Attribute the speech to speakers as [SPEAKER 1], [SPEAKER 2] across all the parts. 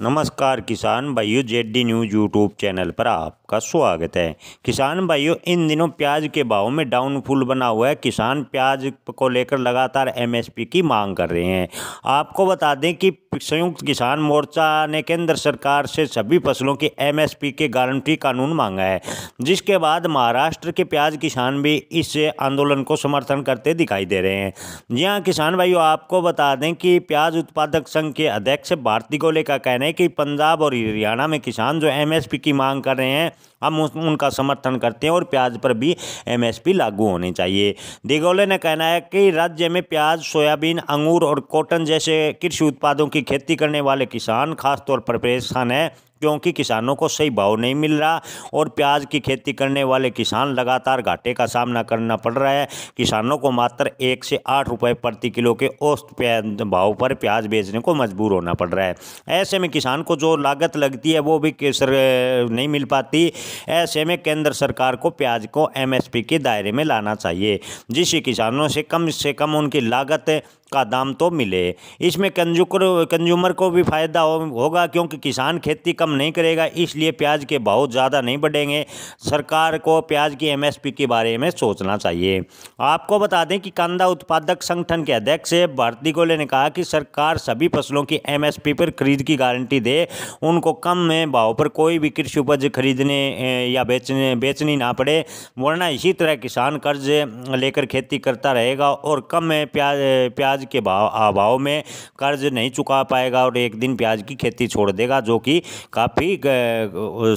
[SPEAKER 1] नमस्कार किसान भाइयों जेडी न्यूज़ यूट्यूब चैनल पर आपका स्वागत है किसान भाइयों इन दिनों प्याज के भाव में डाउनफुल बना हुआ है किसान प्याज को लेकर लगातार एमएसपी की मांग कर रहे हैं आपको बता दें कि संयुक्त किसान मोर्चा ने केंद्र सरकार से सभी फसलों की एमएसपी के गारंटी कानून मांगा है जिसके बाद महाराष्ट्र के प्याज किसान भी इस आंदोलन को समर्थन करते दिखाई दे रहे हैं जी हाँ किसान भाइयों आपको बता दें कि प्याज उत्पादक संघ के अध्यक्ष भारती गोले का कहना है कि पंजाब और हरियाणा में किसान जो एमएसपी की मांग कर रहे हैं हम उनका समर्थन करते हैं और प्याज पर भी एमएसपी लागू होनी चाहिए दिगोले ने कहना है कि राज्य में प्याज सोयाबीन अंगूर और कॉटन जैसे कृषि उत्पादों की खेती करने वाले किसान खासतौर पर परेशान हैं क्योंकि किसानों को सही भाव नहीं मिल रहा और प्याज की खेती करने वाले किसान लगातार घाटे का सामना करना पड़ रहा है किसानों को मात्र एक से आठ रुपये प्रति किलो के औसत भाव पर प्याज बेचने को मजबूर होना पड़ रहा है ऐसे में किसान को जो लागत लगती है वो भी केसर नहीं मिल पाती ऐसे में केंद्र सरकार को प्याज को एमएसपी के दायरे में लाना चाहिए जिससे किसानों से कम से कम उनकी लागत का दाम तो मिले इसमें कंजूकर कंज्यूमर को भी फ़ायदा हो, होगा क्योंकि किसान खेती कम नहीं करेगा इसलिए प्याज के भाव ज़्यादा नहीं बढ़ेंगे सरकार को प्याज की एमएसपी के बारे में सोचना चाहिए आपको बता दें कि कांदा उत्पादक संगठन के अध्यक्ष भारती गोले ने कहा कि सरकार सभी फसलों की एम पर खरीद की गारंटी दे उनको कम में भाव पर कोई भी कृषि उपज खरीदने या बेचने बेचनी ना पड़े वरना इसी तरह किसान कर्ज लेकर खेती करता रहेगा और कम में प्याज प्याज प्याज के भाव अभाव में कर्ज नहीं चुका पाएगा और एक दिन प्याज की खेती छोड़ देगा जो कि काफ़ी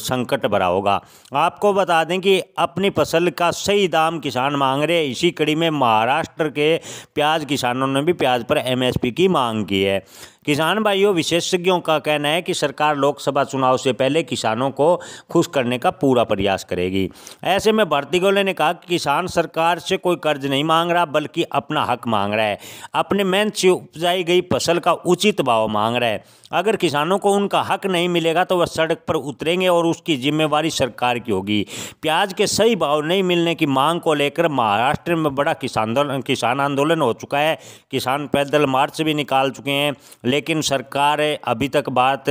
[SPEAKER 1] संकट भरा होगा आपको बता दें कि अपनी फसल का सही दाम किसान मांग रहे इसी कड़ी में महाराष्ट्र के प्याज किसानों ने भी प्याज पर एमएसपी की मांग की है किसान भाइयों विशेषज्ञों का कहना है कि सरकार लोकसभा चुनाव से पहले किसानों को खुश करने का पूरा प्रयास करेगी ऐसे में भारती गोले ने कहा कि किसान सरकार से कोई कर्ज नहीं मांग रहा बल्कि अपना हक मांग रहा है अपने मेहनत से उपजाई गई फसल का उचित भाव मांग रहा है अगर किसानों को उनका हक नहीं मिलेगा तो वह सड़क पर उतरेंगे और उसकी जिम्मेवारी सरकार की होगी प्याज के सही भाव नहीं मिलने की मांग को लेकर महाराष्ट्र में बड़ा किसान किसान आंदोलन हो चुका है किसान पैदल मार्च भी निकाल चुके हैं लेकिन सरकार अभी तक बात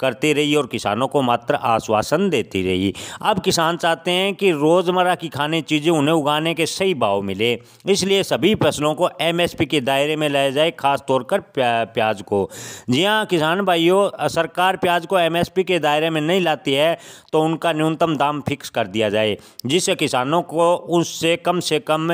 [SPEAKER 1] करती रही और किसानों को मात्र आश्वासन देती रही अब किसान चाहते हैं कि रोज़मर्रा की खाने चीज़ें उन्हें उगाने के सही भाव मिले इसलिए सभी फसलों को एमएसपी के दायरे में लाया जाए खास तौर कर प्याज को जी हाँ किसान भाइयों सरकार प्याज को एमएसपी के दायरे में नहीं लाती है तो उनका न्यूनतम दाम फिक्स कर दिया जाए जिससे किसानों को उससे कम से कम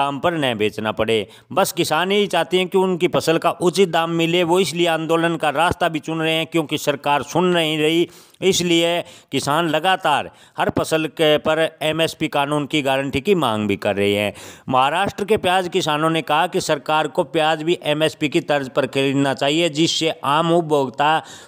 [SPEAKER 1] दाम पर न बेचना पड़े बस किसान यही चाहते हैं कि उनकी फसल का उचित दाम मिले वो इसलिए इसलिए आंदोलन का रास्ता भी चुन रहे हैं क्योंकि सरकार सुन नहीं रही इसलिए किसान लगातार हर फसल के पर एमएसपी कानून की गारंटी की मांग भी कर रहे हैं महाराष्ट्र के प्याज किसानों ने कहा कि सरकार को प्याज भी एमएसपी की तर्ज पर खरीदना चाहिए जिससे आम उपभोक्ता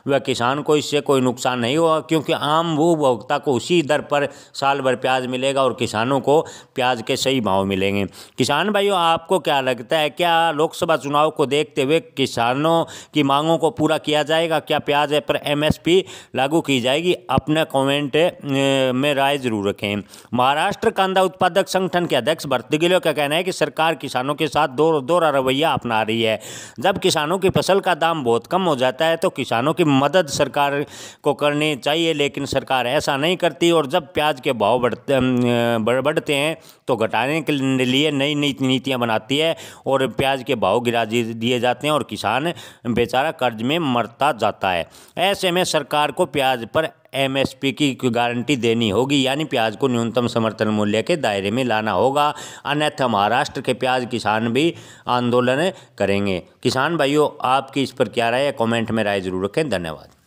[SPEAKER 1] व किसान को इससे कोई नुकसान नहीं होगा क्योंकि आम उपभोक्ता को उसी दर पर साल भर प्याज मिलेगा और किसानों को प्याज के सही भाव मिलेंगे किसान भाइयों आपको क्या लगता है क्या लोकसभा चुनाव को देखते हुए किसानों की मांगों को पूरा किया जाएगा क्या प्याज पर एम लागू की की जाएगी अपना कमेंट में राय जरूर रखें महाराष्ट्र कांदा उत्पादक संगठन के अध्यक्ष भरत गिलो का कहना है कि सरकार किसानों के साथ दो दोहरा रवैया अपना रही है जब किसानों की फसल का दाम बहुत कम हो जाता है तो किसानों की मदद सरकार को करनी चाहिए लेकिन सरकार ऐसा नहीं करती और जब प्याज के भाव बढ़ते बढ़ते हैं तो घटाने के लिए नई नई नीतियाँ बनाती है और प्याज के भाव गिरा दिए जाते हैं और किसान बेचारा कर्ज में मरता जाता है ऐसे में सरकार को प्याज पर एमएसपी की गारंटी देनी होगी यानी प्याज को न्यूनतम समर्थन मूल्य के दायरे में लाना होगा अन्यथा महाराष्ट्र के प्याज किसान भी आंदोलन करेंगे किसान भाइयों आपकी इस पर क्या राय है कमेंट में राय जरूर रखें धन्यवाद